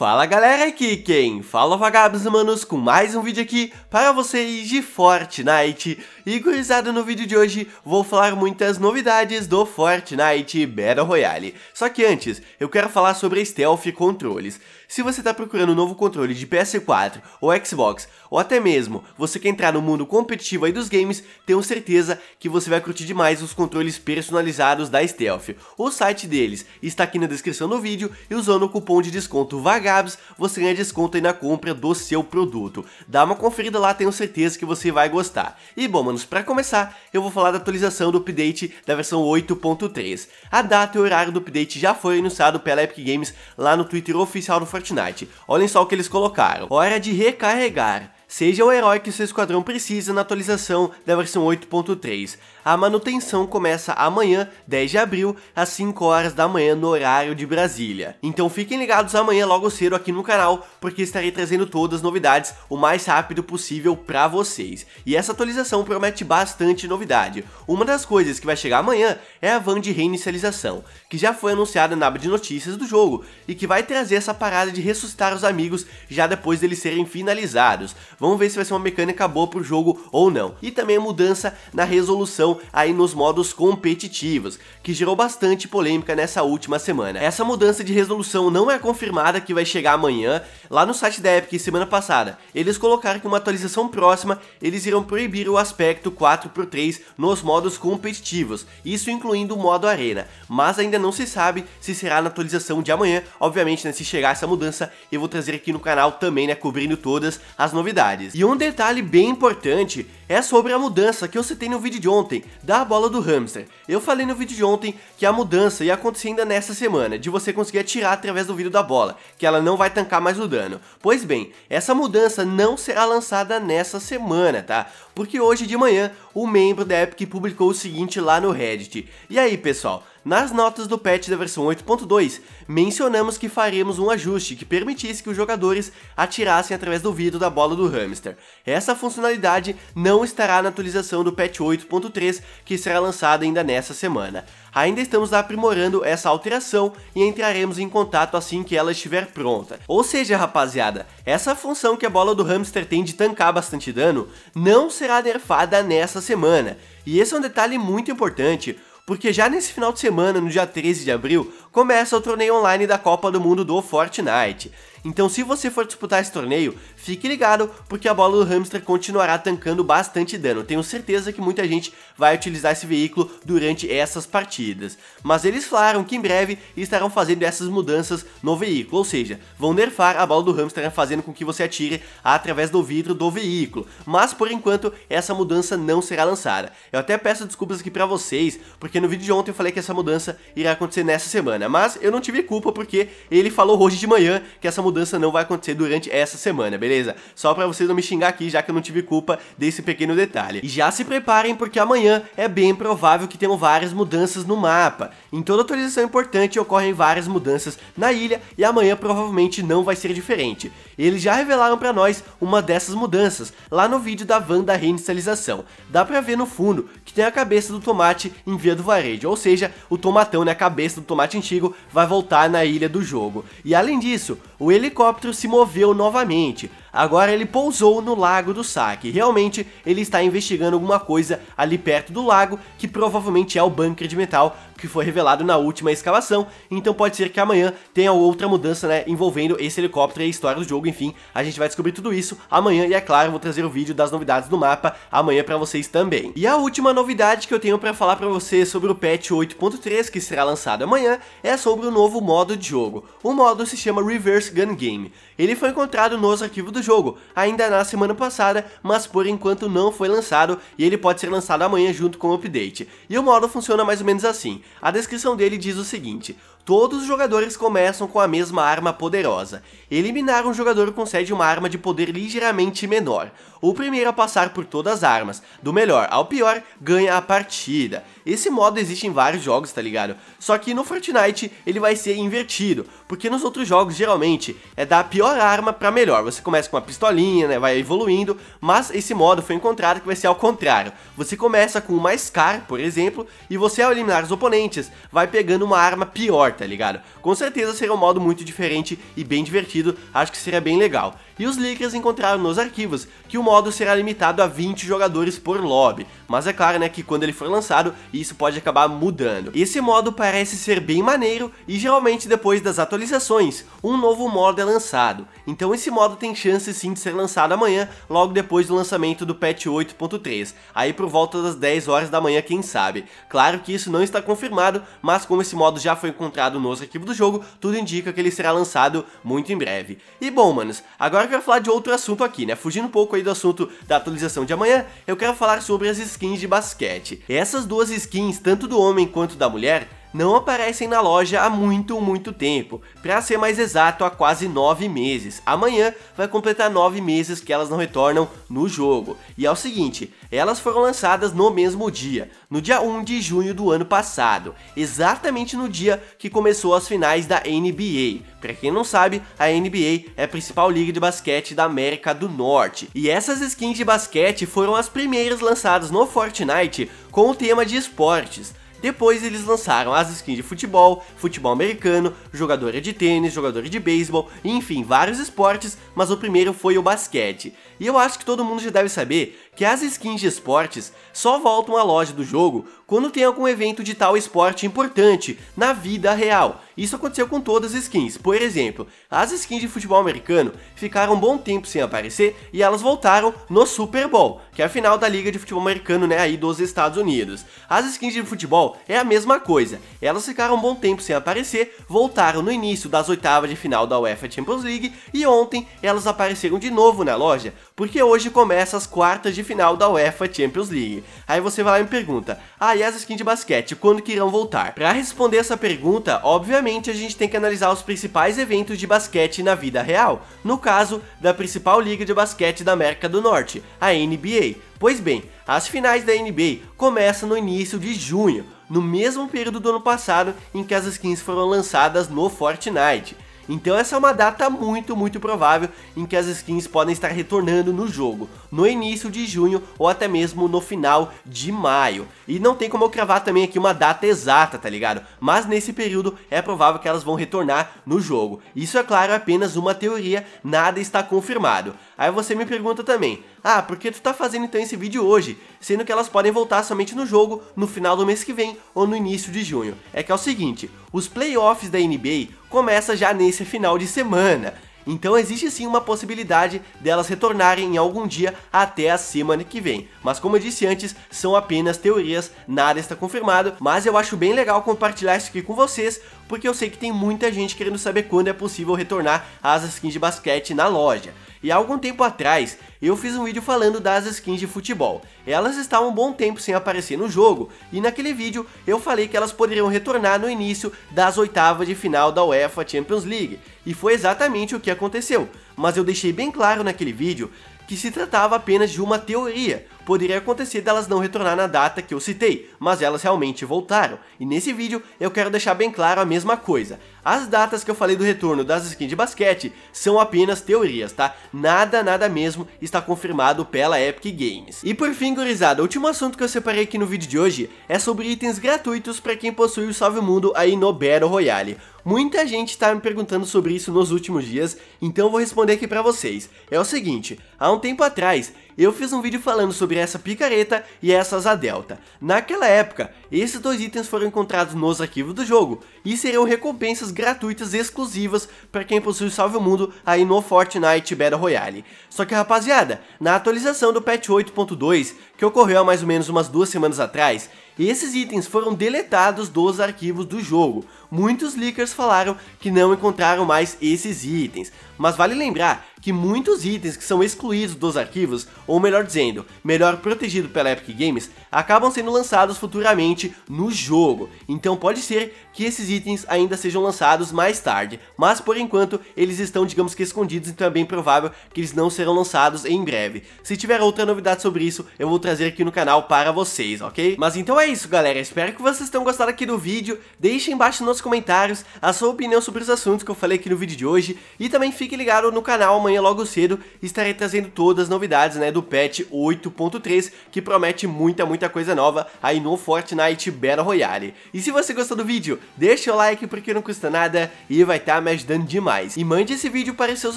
Fala galera, aqui quem fala é vagabos manos com mais um vídeo aqui para vocês de Fortnite E gurizada, no vídeo de hoje vou falar muitas novidades do Fortnite Battle Royale Só que antes, eu quero falar sobre Stealth Controles Se você está procurando um novo controle de PS4 ou Xbox ou até mesmo você quer entrar no mundo competitivo aí dos games, tenho certeza que você vai curtir demais os controles personalizados da Stealth. O site deles está aqui na descrição do vídeo e usando o cupom de desconto VAGABS, você ganha desconto aí na compra do seu produto. Dá uma conferida lá, tenho certeza que você vai gostar. E bom, manos, para começar, eu vou falar da atualização do update da versão 8.3. A data e o horário do update já foi anunciado pela Epic Games lá no Twitter oficial do Fortnite. Olhem só o que eles colocaram. Hora de recarregar Seja o herói que seu esquadrão precisa na atualização da versão 8.3. A manutenção começa amanhã, 10 de abril, às 5 horas da manhã no horário de Brasília. Então fiquem ligados amanhã logo cedo aqui no canal, porque estarei trazendo todas as novidades o mais rápido possível para vocês. E essa atualização promete bastante novidade. Uma das coisas que vai chegar amanhã é a van de reinicialização, que já foi anunciada na aba de notícias do jogo e que vai trazer essa parada de ressuscitar os amigos já depois deles serem finalizados. Vamos ver se vai ser uma mecânica boa pro jogo ou não. E também a mudança na resolução aí nos modos competitivos, que gerou bastante polêmica nessa última semana. Essa mudança de resolução não é confirmada que vai chegar amanhã. Lá no site da Epic semana passada, eles colocaram que uma atualização próxima eles irão proibir o aspecto 4x3 nos modos competitivos, isso incluindo o modo arena, mas ainda não se sabe se será na atualização de amanhã. Obviamente, né, se chegar essa mudança, eu vou trazer aqui no canal também, né, cobrindo todas as novidades. E um detalhe bem importante é sobre a mudança que eu citei no vídeo de ontem, da bola do hamster. Eu falei no vídeo de ontem que a mudança ia acontecer ainda nessa semana, de você conseguir atirar através do vidro da bola, que ela não vai tancar mais o dano. Pois bem, essa mudança não será lançada nessa semana, tá? Porque hoje de manhã, o membro da Epic publicou o seguinte lá no Reddit. E aí, pessoal, nas notas do patch da versão 8.2, mencionamos que faremos um ajuste que permitisse que os jogadores atirassem através do vidro da bola do hamster. Essa funcionalidade não estará na atualização do patch 8.3, que será lançada ainda nesta semana. Ainda estamos aprimorando essa alteração e entraremos em contato assim que ela estiver pronta. Ou seja, rapaziada, essa função que a bola do hamster tem de tancar bastante dano não será nerfada nessa semana. E esse é um detalhe muito importante, porque já nesse final de semana, no dia 13 de abril, começa o torneio online da Copa do Mundo do Fortnite. Então se você for disputar esse torneio, fique ligado, porque a bola do hamster continuará tancando bastante dano. Tenho certeza que muita gente vai utilizar esse veículo durante essas partidas. Mas eles falaram que em breve estarão fazendo essas mudanças no veículo, ou seja, vão nerfar a bola do hamster fazendo com que você atire através do vidro do veículo. Mas por enquanto essa mudança não será lançada. Eu até peço desculpas aqui pra vocês, porque no vídeo de ontem eu falei que essa mudança irá acontecer nessa semana. Mas eu não tive culpa porque ele falou hoje de manhã que essa mudança mudança não vai acontecer durante essa semana, beleza? Só pra vocês não me xingar aqui, já que eu não tive culpa desse pequeno detalhe. E já se preparem, porque amanhã é bem provável que tenham várias mudanças no mapa. Em toda atualização importante ocorrem várias mudanças na ilha, e amanhã provavelmente não vai ser diferente eles já revelaram para nós uma dessas mudanças lá no vídeo da van da reinicialização. Dá para ver no fundo que tem a cabeça do tomate em via do varejo, ou seja, o tomatão, né, cabeça do tomate antigo vai voltar na ilha do jogo. E além disso, o helicóptero se moveu novamente, Agora ele pousou no Lago do Saque. Realmente ele está investigando alguma coisa ali perto do lago, que provavelmente é o bunker de metal que foi revelado na última escavação. Então pode ser que amanhã tenha outra mudança, né, envolvendo esse helicóptero e a história do jogo. Enfim, a gente vai descobrir tudo isso amanhã e é claro, vou trazer o vídeo das novidades do mapa amanhã para vocês também. E a última novidade que eu tenho para falar para vocês sobre o patch 8.3 que será lançado amanhã é sobre o novo modo de jogo. O modo se chama Reverse Gun Game. Ele foi encontrado nos arquivos do do jogo, ainda é na semana passada, mas por enquanto não foi lançado e ele pode ser lançado amanhã junto com o update. E o modo funciona mais ou menos assim, a descrição dele diz o seguinte, Todos os jogadores começam com a mesma arma poderosa. Eliminar um jogador concede uma arma de poder ligeiramente menor. O primeiro a passar por todas as armas, do melhor ao pior, ganha a partida. Esse modo existe em vários jogos, tá ligado? Só que no Fortnite ele vai ser invertido, porque nos outros jogos geralmente é da pior arma pra melhor. Você começa com uma pistolinha, né, vai evoluindo, mas esse modo foi encontrado que vai ser ao contrário. Você começa com uma Scar, por exemplo, e você ao eliminar os oponentes vai pegando uma arma pior, tá ligado? Com certeza seria um modo muito diferente e bem divertido, acho que seria bem legal e os leakers encontraram nos arquivos que o modo será limitado a 20 jogadores por lobby, mas é claro né, que quando ele for lançado, isso pode acabar mudando. Esse modo parece ser bem maneiro e geralmente depois das atualizações, um novo modo é lançado, então esse modo tem chance sim de ser lançado amanhã, logo depois do lançamento do patch 8.3, aí por volta das 10 horas da manhã quem sabe. Claro que isso não está confirmado, mas como esse modo já foi encontrado nos arquivos do jogo, tudo indica que ele será lançado muito em breve. E bom manos, agora quero falar de outro assunto aqui, né? Fugindo um pouco aí do assunto da atualização de amanhã, eu quero falar sobre as skins de basquete. Essas duas skins, tanto do homem quanto da mulher, não aparecem na loja há muito, muito tempo. Para ser mais exato, há quase 9 meses. Amanhã vai completar 9 meses que elas não retornam no jogo. E é o seguinte, elas foram lançadas no mesmo dia, no dia 1 de junho do ano passado, exatamente no dia que começou as finais da NBA. Para quem não sabe, a NBA é a principal liga de basquete da América do Norte. E essas skins de basquete foram as primeiras lançadas no Fortnite com o tema de esportes. Depois eles lançaram as skins de futebol, futebol americano, jogadora de tênis, jogadora de beisebol, enfim, vários esportes, mas o primeiro foi o basquete. E eu acho que todo mundo já deve saber que as skins de esportes só voltam à loja do jogo quando tem algum evento de tal esporte importante na vida real. Isso aconteceu com todas as skins. Por exemplo, as skins de futebol americano ficaram um bom tempo sem aparecer e elas voltaram no Super Bowl, que é a final da Liga de Futebol Americano, né, aí dos Estados Unidos. As skins de futebol é a mesma coisa. Elas ficaram um bom tempo sem aparecer, voltaram no início das oitavas de final da UEFA Champions League e ontem elas apareceram de novo na loja, porque hoje começa as quartas de de final da UEFA Champions League. Aí você vai lá e me pergunta, ah, e as skins de basquete, quando que irão voltar? Para responder essa pergunta, obviamente a gente tem que analisar os principais eventos de basquete na vida real, no caso da principal liga de basquete da América do Norte, a NBA. Pois bem, as finais da NBA começam no início de junho, no mesmo período do ano passado em que as skins foram lançadas no Fortnite. Então essa é uma data muito, muito provável em que as skins podem estar retornando no jogo, no início de junho ou até mesmo no final de maio. E não tem como eu cravar também aqui uma data exata, tá ligado? Mas nesse período é provável que elas vão retornar no jogo. Isso é claro, é apenas uma teoria, nada está confirmado. Aí você me pergunta também, ah, porque tu tá fazendo então esse vídeo hoje? Sendo que elas podem voltar somente no jogo no final do mês que vem ou no início de junho. É que é o seguinte, os playoffs da NBA começam já nesse final de semana. Então existe sim uma possibilidade delas retornarem em algum dia até a semana que vem. Mas como eu disse antes, são apenas teorias, nada está confirmado, mas eu acho bem legal compartilhar isso aqui com vocês, porque eu sei que tem muita gente querendo saber quando é possível retornar as skins de basquete na loja. E há algum tempo atrás, eu fiz um vídeo falando das skins de futebol. Elas estavam um bom tempo sem aparecer no jogo, e naquele vídeo eu falei que elas poderiam retornar no início das oitavas de final da UEFA Champions League. E foi exatamente o que aconteceu, mas eu deixei bem claro naquele vídeo que se tratava apenas de uma teoria, poderia acontecer delas não retornar na data que eu citei, mas elas realmente voltaram. E nesse vídeo eu quero deixar bem claro a mesma coisa. As datas que eu falei do retorno das skins de basquete são apenas teorias, tá? Nada, nada mesmo está confirmado pela Epic Games. E por fim, gurizada, o último assunto que eu separei aqui no vídeo de hoje é sobre itens gratuitos para quem possui o Salve Mundo aí no Battle Royale. Muita gente está me perguntando sobre isso nos últimos dias, então eu vou responder aqui para vocês. É o seguinte, há um tempo atrás eu fiz um vídeo falando sobre essa picareta e essa asa delta. Naquela época, esses dois itens foram encontrados nos arquivos do jogo e seriam recompensas gratuitas exclusivas para quem possui Salve o Mundo aí no Fortnite Battle Royale. Só que rapaziada, na atualização do patch 8.2, que ocorreu há mais ou menos umas duas semanas atrás, esses itens foram deletados dos arquivos do jogo. Muitos leakers falaram que não encontraram mais esses itens, mas vale lembrar que muitos itens que são excluídos dos arquivos, ou melhor dizendo, melhor protegido pela Epic Games, acabam sendo lançados futuramente no jogo. Então pode ser que esses itens ainda sejam lançados mais tarde, mas por enquanto eles estão, digamos que escondidos, então é bem provável que eles não serão lançados em breve. Se tiver outra novidade sobre isso, eu vou trazer aqui no canal para vocês, ok? Mas então é é isso, galera. Espero que vocês tenham gostado aqui do vídeo. Deixem embaixo nos comentários a sua opinião sobre os assuntos que eu falei aqui no vídeo de hoje. E também fique ligado no canal, amanhã logo cedo estarei trazendo todas as novidades né, do patch 8.3, que promete muita, muita coisa nova aí no Fortnite Battle Royale. E se você gostou do vídeo, deixa o like porque não custa nada e vai estar tá me ajudando demais. E mande esse vídeo para seus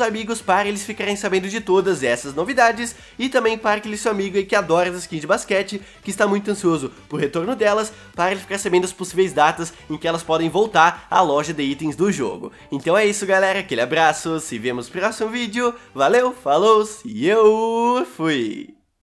amigos para eles ficarem sabendo de todas essas novidades e também para aquele seu amigo aí que adora as skins de basquete, que está muito ansioso por retornar retorno delas para ele ficar sabendo as possíveis datas em que elas podem voltar à loja de itens do jogo. Então é isso galera, aquele abraço, se vemos no próximo vídeo, valeu, falou e eu fui!